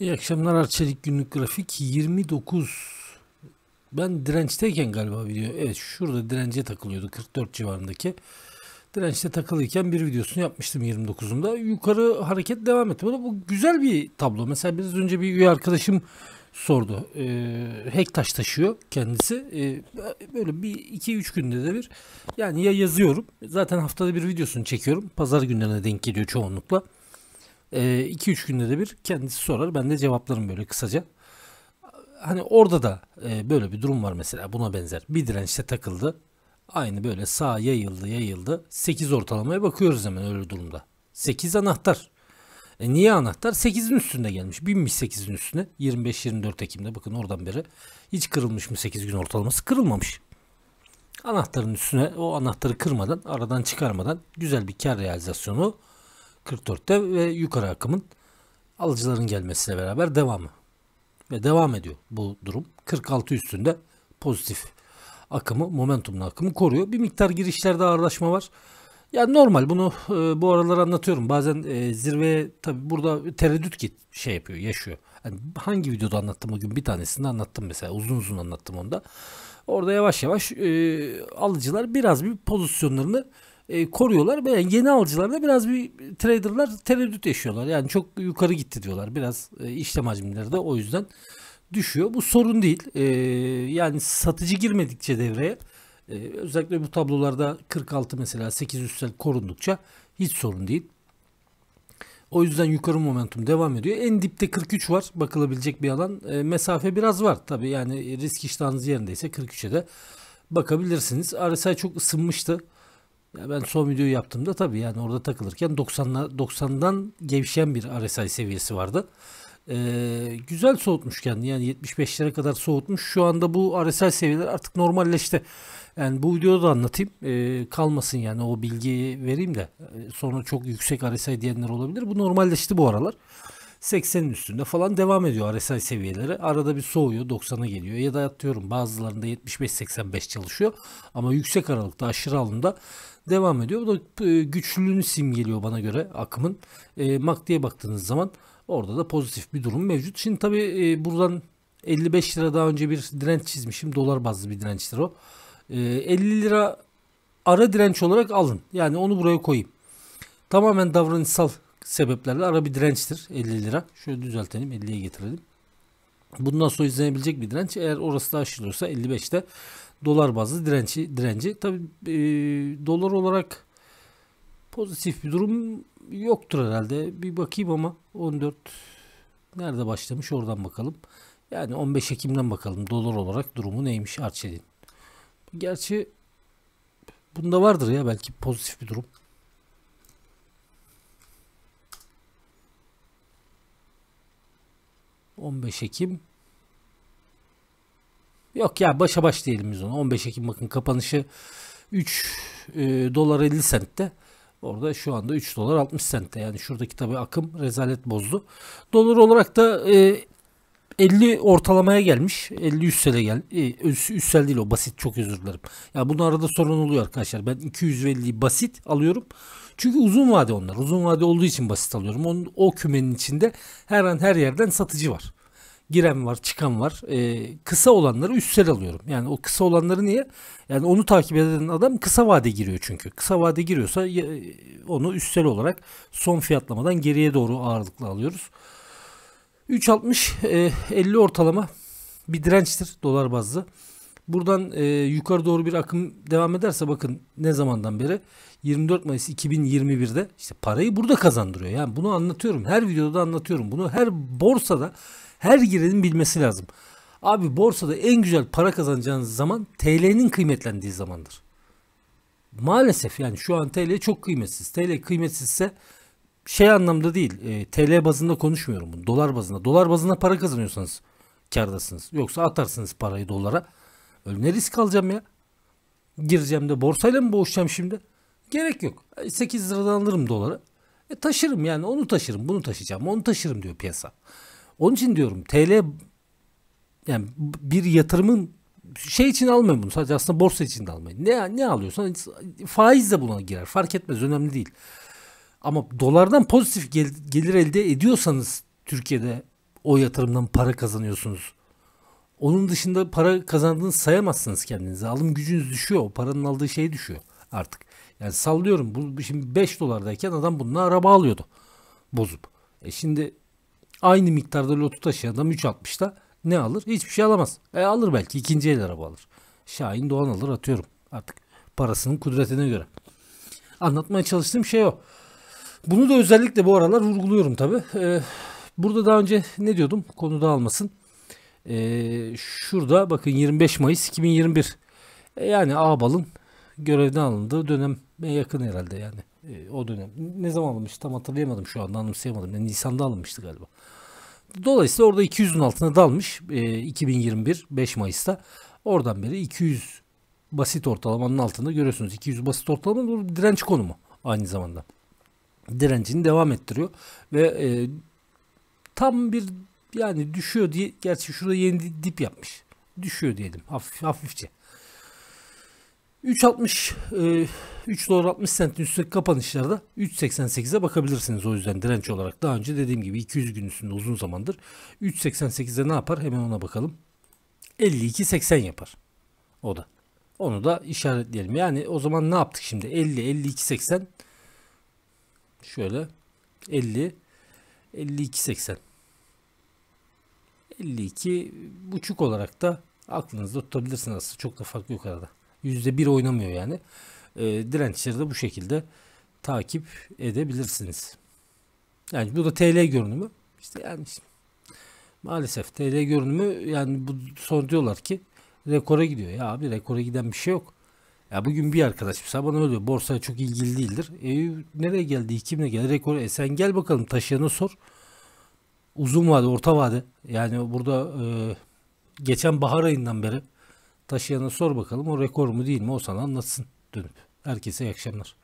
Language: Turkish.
İyi akşamlar Arçelik günlük grafik 29. Ben dirençteyken galiba video. Evet şurada dirence takılıyordu 44 civarındaki. Dirençte takılıyken bir videosunu yapmıştım 29'unda. Yukarı hareket devam etti. Bu, güzel bir tablo. Mesela biraz önce bir üye arkadaşım sordu. Ee, Hektaş taşıyor kendisi. Ee, böyle bir iki üç günde de bir yani ya yazıyorum. Zaten haftada bir videosunu çekiyorum. Pazar günlerine denk geliyor çoğunlukla. 2-3 ee, günde de bir kendisi sorar. Ben de cevaplarım böyle kısaca. Hani orada da e, böyle bir durum var mesela buna benzer. Bir dirençte takıldı. Aynı böyle sağa yayıldı yayıldı. 8 ortalamaya bakıyoruz hemen öyle durumda. 8 anahtar. E niye anahtar? 8'in üstünde gelmiş. Binmiş 8'in üstüne. 25-24 Ekim'de bakın oradan beri. Hiç kırılmış mı 8 gün ortalaması? Kırılmamış. Anahtarın üstüne o anahtarı kırmadan, aradan çıkarmadan güzel bir kar realizasyonu 44'te ve yukarı akımın alıcıların gelmesiyle beraber devamı. Ve devam ediyor bu durum. 46 üstünde pozitif akımı, momentumun akımı koruyor. Bir miktar girişlerde ağırlaşma var. Yani normal bunu e, bu aralar anlatıyorum. Bazen e, zirveye tabi burada tereddüt git şey yapıyor, yaşıyor. Yani hangi videoda anlattım bugün bir tanesini anlattım mesela uzun uzun anlattım onda. Orada yavaş yavaş e, alıcılar biraz bir pozisyonlarını e, koruyorlar. Ve yeni alıcılar da biraz bir traderlar tereddüt yaşıyorlar. Yani çok yukarı gitti diyorlar. Biraz e, işlem hacimleri de o yüzden düşüyor. Bu sorun değil. E, yani satıcı girmedikçe devreye e, özellikle bu tablolarda 46 mesela 8 üstel korundukça hiç sorun değil. O yüzden yukarı momentum devam ediyor. En dipte 43 var bakılabilecek bir alan. E, mesafe biraz var tabi yani risk iştahınız yerindeyse 43'e de bakabilirsiniz. RSI çok ısınmıştı. Ya ben son videoyu yaptığımda tabii yani orada takılırken 90'la 90'dan gevşen bir RSI seviyesi vardı. Ee, güzel soğutmuş kendini yani 75'lere kadar soğutmuş. Şu anda bu RSI seviyeler artık normalleşti. Yani bu videoda da anlatayım. Ee, kalmasın yani o bilgiyi vereyim de ee, sonra çok yüksek RSI diyenler olabilir. Bu normalleşti bu aralar. 80'in üstünde falan devam ediyor RSI seviyeleri. Arada bir soğuyor 90'a geliyor ya da atıyorum bazılarında 75-85 çalışıyor ama yüksek aralıkta aşırı alımda devam ediyor. Bu da e, güçlülüğünü simgeliyor bana göre akımın. E, MACD'ye baktığınız zaman orada da pozitif bir durum mevcut. Şimdi tabi e, buradan 55 lira daha önce bir direnç çizmişim. Dolar bazlı bir dirençtir o. E, 50 lira ara direnç olarak alın. Yani onu buraya koyayım. Tamamen davranışsal sebeplerle ara bir dirençtir 50 lira. Şöyle düzeltelim 50'ye getirelim. Bundan sonra izlenebilecek bir direnç. Eğer orası da aşılıyorsa 55'te dolar bazlı direnci direnci. Tabi e, dolar olarak pozitif bir durum yoktur herhalde. Bir bakayım ama 14 nerede başlamış oradan bakalım. Yani 15 Ekim'den bakalım dolar olarak durumu neymiş Arçelik'in. Gerçi bunda vardır ya belki pozitif bir durum. 15 Ekim Yok ya başa baş diyelim biz ona. 15 Ekim bakın kapanışı 3 e, dolar 50 sentte. Orada şu anda 3 dolar 60 sentte. Yani şuradaki tabii akım rezalet bozdu. Dolar olarak da e, 50 ortalamaya gelmiş. 50 üstele gel. E, üstel değil o basit çok özür dilerim. Ya yani bunun arada sorun oluyor arkadaşlar. Ben 250'yi basit alıyorum. Çünkü uzun vade onlar. Uzun vade olduğu için basit alıyorum. Onun, o kümenin içinde her an her yerden satıcı var. Giren var, çıkan var. Ee, kısa olanları üstsel alıyorum. Yani o kısa olanları niye? Yani onu takip eden adam kısa vade giriyor çünkü. Kısa vade giriyorsa e, onu üstsel olarak son fiyatlamadan geriye doğru ağırlıklı alıyoruz. 3.60 e, 50 ortalama bir dirençtir dolar bazlı. Buradan e, yukarı doğru bir akım devam ederse bakın ne zamandan beri 24 Mayıs 2021'de işte parayı burada kazandırıyor. Yani bunu anlatıyorum. Her videoda anlatıyorum. Bunu her borsada her girenin bilmesi lazım. Abi borsada en güzel para kazanacağınız zaman TL'nin kıymetlendiği zamandır. Maalesef yani şu an TL çok kıymetsiz. TL kıymetsizse şey anlamda değil. E, TL bazında konuşmuyorum bunu. Dolar bazında. Dolar bazında para kazanıyorsanız kardasınız. Yoksa atarsınız parayı dolara. Öyle ne risk alacağım ya? Gireceğim de borsayla mı boğuşacağım şimdi? Gerek yok. 8 e, liradan alırım doları. E taşırım yani onu taşırım bunu taşıyacağım onu taşırım diyor piyasa. Onun için diyorum TL yani bir yatırımın şey için almayın bunu sadece aslında borsa için de almayın. Ne, ne alıyorsan faiz de buna girer fark etmez önemli değil. Ama dolardan pozitif gel, gelir elde ediyorsanız Türkiye'de o yatırımdan para kazanıyorsunuz. Onun dışında para kazandığını sayamazsınız kendinize. Alım gücünüz düşüyor. O paranın aldığı şey düşüyor artık. Yani sallıyorum. Bu, şimdi 5 dolardayken adam bununla araba alıyordu. Bozup. E şimdi aynı miktarda lotu taşıyan adam 3.60'da ne alır? Hiçbir şey alamaz. E alır belki. ikinci el araba alır. Şahin Doğan alır atıyorum artık. Parasının kudretine göre. Anlatmaya çalıştığım şey o. Bunu da özellikle bu aralar vurguluyorum tabi. Ee, burada daha önce ne diyordum? Konuda almasın. E, şurada bakın 25 Mayıs 2021. E, yani Ağbal'ın görevden alındığı döneme yakın herhalde yani. E, o dönem. Ne zaman alınmış tam hatırlayamadım şu anda anımsayamadım. Yani Nisan'da alınmıştı galiba. Dolayısıyla orada 200'ün altına dalmış e, 2021 5 Mayıs'ta. Oradan beri 200 basit ortalamanın altında görüyorsunuz. 200 basit ortalama doğru direnç konumu aynı zamanda. Direncini devam ettiriyor ve e, tam bir yani düşüyor diye gerçi şurada yeni dip yapmış. Düşüyor diyelim hafif, hafifçe. 3.60 3 e, dolar 60 sentin üstündeki kapanışlarda 3.88'e bakabilirsiniz o yüzden direnç olarak. Daha önce dediğim gibi 200 gün üstünde uzun zamandır 3.88'de ne yapar hemen ona bakalım. 52.80 yapar o da. Onu da işaretleyelim. Yani o zaman ne yaptık şimdi? 50, 52.80. Şöyle 50, 52.80. 52 buçuk olarak da aklınızda tutabilirsiniz aslında. Çok da fark yok arada. %1 oynamıyor yani. E, dirençleri de bu şekilde takip edebilirsiniz. Yani bu da TL görünümü. İşte yani maalesef TL görünümü yani bu son diyorlar ki rekora gidiyor. Ya abi rekora giden bir şey yok. Ya bugün bir arkadaş mesela bana öyle diyor. Borsaya çok ilgili değildir. E, nereye geldi? Kimle geldi? Rekor. E sen gel bakalım taşıyana sor uzun vade, orta vade yani burada e, geçen bahar ayından beri taşıyana sor bakalım o rekor mu değil mi o sana anlatsın dönüp. Herkese iyi akşamlar.